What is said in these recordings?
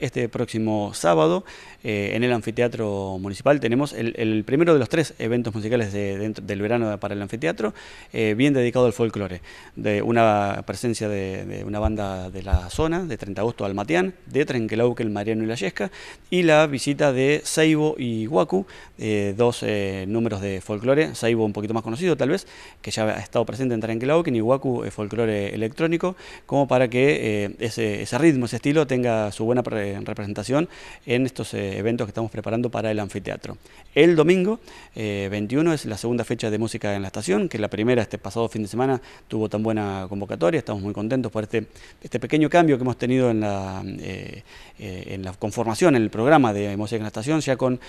este próximo sábado eh, en el Anfiteatro Municipal. Tenemos el, primero de los tres eventos musicales del verano para el anfiteatro, eh, bien dedicado al folclore, de una presencia de, una banda de la zona, de 30 Agosto Almateán, de Trenquelauque, el Mariano y la Yesca, y la visita de Saibo y guacu, eh, dos números de folclore, Saibo un poquito más conocido tal vez, que ya ha estado presente en Trenquelauque, y Waku folclore electrónico, como para que ese, ritmo, ese estilo tenga su buena en representación en estos eh, eventos que estamos preparando para el anfiteatro. El domingo 21 eh, es la segunda fecha de música en la estación, que la primera este pasado fin de semana tuvo tan buena convocatoria, estamos muy contentos por este, este pequeño cambio que hemos tenido en la, eh, en la conformación, en el programa de música en la estación, ya con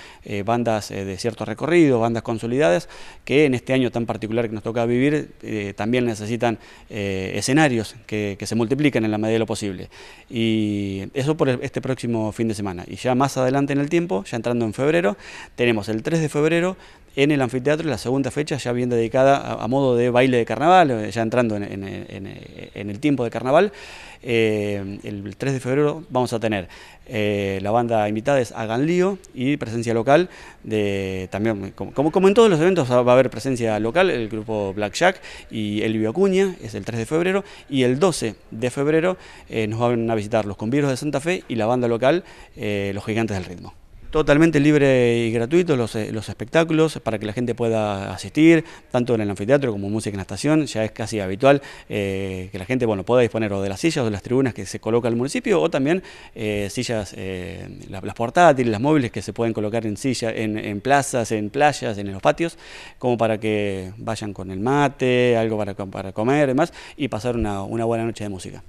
bandas de cierto recorrido, bandas consolidadas, que en este año tan particular que nos toca vivir, también necesitan escenarios que, se multipliquen en la medida de lo posible. Y eso por este programa próximo fin de semana. Y ya más adelante en el tiempo, ya entrando en febrero, tenemos el 3 de febrero en el anfiteatro la segunda fecha ya bien dedicada a, modo de baile de carnaval, eh, ya entrando eh, en, el tiempo de carnaval. Eh, el 3 de febrero vamos a tener eh, la banda invitada es Hagan Lío y presencia local de también, como, en todos los eventos, va a haber presencia local, el grupo Blackjack y Elvio Acuña, es el 3 de febrero, y el 12 de febrero eh, nos van a visitar los Conviros de Santa Fe y la banda local, eh, Los Gigantes del Ritmo totalmente libre y gratuito los, eh, los, espectáculos para que la gente pueda asistir, tanto en el anfiteatro como música en la estación. Ya es casi habitual eh, que la gente bueno, pueda disponer o de las sillas o de las tribunas que se coloca el municipio o también eh, sillas, las, portátiles, las móviles que se pueden colocar en sillas, en, en, plazas, en playas, en los patios, como para que vayan con el mate, algo para, para comer y y pasar una, una buena noche de música.